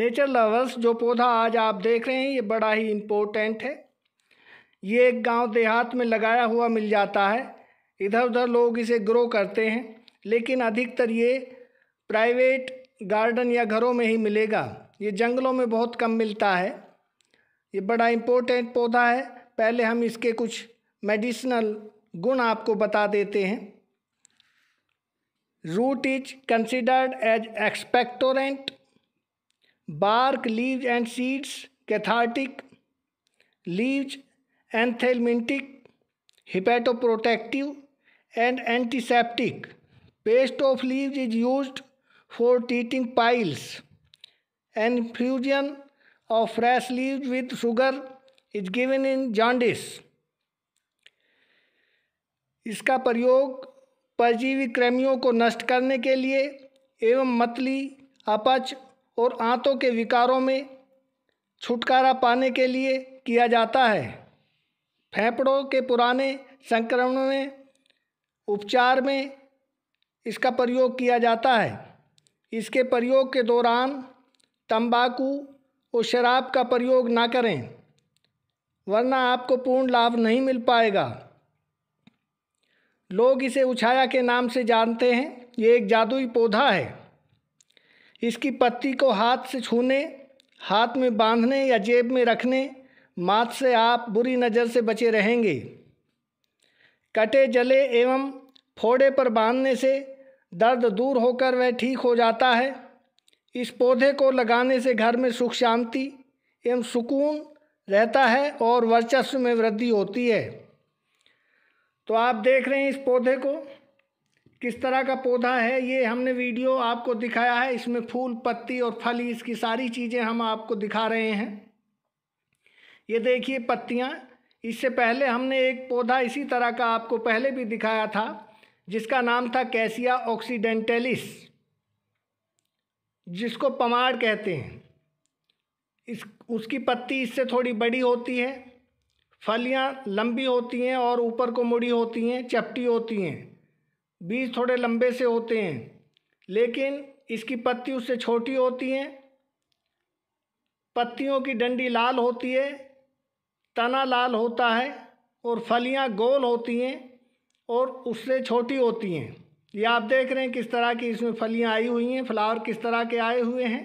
nature lovers जो पौधा आज आप देख रहे हैं ये बड़ा ही इम्पोर्टेंट है ये एक गांव देहात में लगाया हुआ मिल जाता है इधर उधर लोग इसे ग्रो करते हैं लेकिन अधिकतर ये प्राइवेट गार्डन या घरों में ही मिलेगा ये जंगलों में बहुत कम मिलता है ये बड़ा इम्पोर्टेंट पौधा है पहले हम इसके कुछ मेडिसिनल गुण आपको बता देते हैं root is considered as expectorant bark leave and seeds cathartic leaves anthelmintic hepatoprotective and antiseptic paste of leaves is use for treating piles and fusion of fresh leaves with sugar is given in jaundice इसका प्रयोग परजीवी क्रेमियों को नष्ट करने के लिए एवं मतली अपच और आंतों के विकारों में छुटकारा पाने के लिए किया जाता है फेफड़ों के पुराने संक्रमण में उपचार में इसका प्रयोग किया जाता है इसके प्रयोग के दौरान तंबाकू और शराब का प्रयोग ना करें वरना आपको पूर्ण लाभ नहीं मिल पाएगा लोग इसे उछाया के नाम से जानते हैं ये एक जादुई पौधा है इसकी पत्ती को हाथ से छूने हाथ में बांधने या जेब में रखने मात से आप बुरी नज़र से बचे रहेंगे कटे जले एवं फोड़े पर बांधने से दर्द दूर होकर वह ठीक हो जाता है इस पौधे को लगाने से घर में सुख शांति एवं सुकून रहता है और वर्चस्व में वृद्धि होती है तो आप देख रहे हैं इस पौधे को किस तरह का पौधा है ये हमने वीडियो आपको दिखाया है इसमें फूल पत्ती और फल इसकी सारी चीज़ें हम आपको दिखा रहे हैं ये देखिए पत्तियाँ इससे पहले हमने एक पौधा इसी तरह का आपको पहले भी दिखाया था जिसका नाम था कैसिया ऑक्सीडेंटेलिस जिसको पमाड़ कहते हैं इस उसकी पत्ती इससे थोड़ी बड़ी होती है फलियाँ लंबी होती हैं और ऊपर को मुड़ी होती हैं चपटी होती हैं बीज थोड़े लंबे से होते हैं लेकिन इसकी पत्ती उससे छोटी होती हैं पत्तियों की डंडी लाल होती है तना लाल होता है और फलियां गोल होती हैं और उससे छोटी होती हैं ये आप देख रहे हैं किस तरह की इसमें फलियां आई हुई हैं फ्लावर किस तरह के आए हुए हैं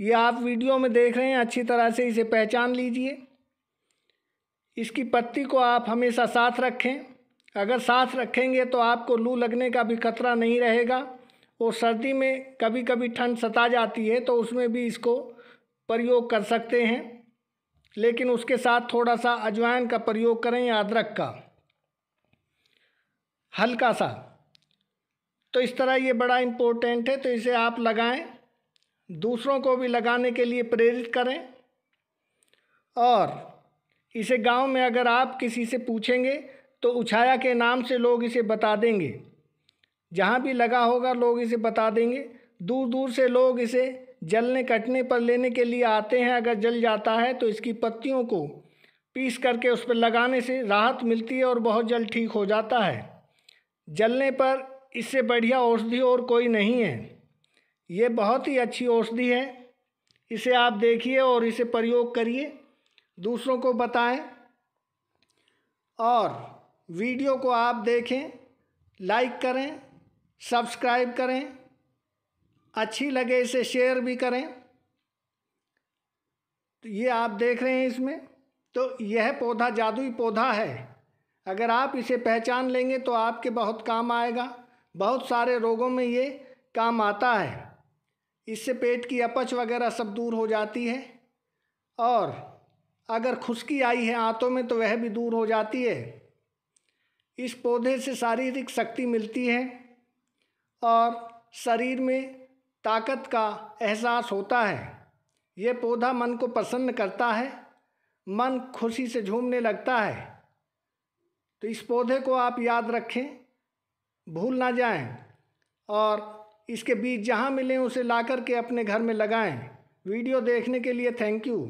ये आप वीडियो में देख रहे हैं अच्छी तरह से इसे पहचान लीजिए इसकी पत्ती को आप हमेशा साथ रखें अगर सांस रखेंगे तो आपको लू लगने का भी खतरा नहीं रहेगा और सर्दी में कभी कभी ठंड सता जाती है तो उसमें भी इसको प्रयोग कर सकते हैं लेकिन उसके साथ थोड़ा सा अजवाइन का प्रयोग करें या अदरक का हल्का सा तो इस तरह ये बड़ा इम्पोर्टेंट है तो इसे आप लगाएं दूसरों को भी लगाने के लिए प्रेरित करें और इसे गांव में अगर आप किसी से पूछेंगे तो उछाया के नाम से लोग इसे बता देंगे जहाँ भी लगा होगा लोग इसे बता देंगे दूर दूर से लोग इसे जलने कटने पर लेने के लिए आते हैं अगर जल जाता है तो इसकी पत्तियों को पीस करके उस पर लगाने से राहत मिलती है और बहुत जल्द ठीक हो जाता है जलने पर इससे बढ़िया औषधि और कोई नहीं है ये बहुत ही अच्छी औषधि है इसे आप देखिए और इसे प्रयोग करिए दूसरों को बताएं और वीडियो को आप देखें लाइक करें सब्सक्राइब करें अच्छी लगे इसे शेयर भी करें तो ये आप देख रहे हैं इसमें तो यह पौधा जादुई पौधा है अगर आप इसे पहचान लेंगे तो आपके बहुत काम आएगा बहुत सारे रोगों में ये काम आता है इससे पेट की अपच वगैरह सब दूर हो जाती है और अगर खुशकी आई है आंतों में तो वह भी दूर हो जाती है इस पौधे से शारीरिक शक्ति मिलती है और शरीर में ताकत का एहसास होता है ये पौधा मन को प्रसन्न करता है मन खुशी से झूमने लगता है तो इस पौधे को आप याद रखें भूल ना जाएं और इसके बीज जहाँ मिलें उसे ला कर के अपने घर में लगाएं वीडियो देखने के लिए थैंक यू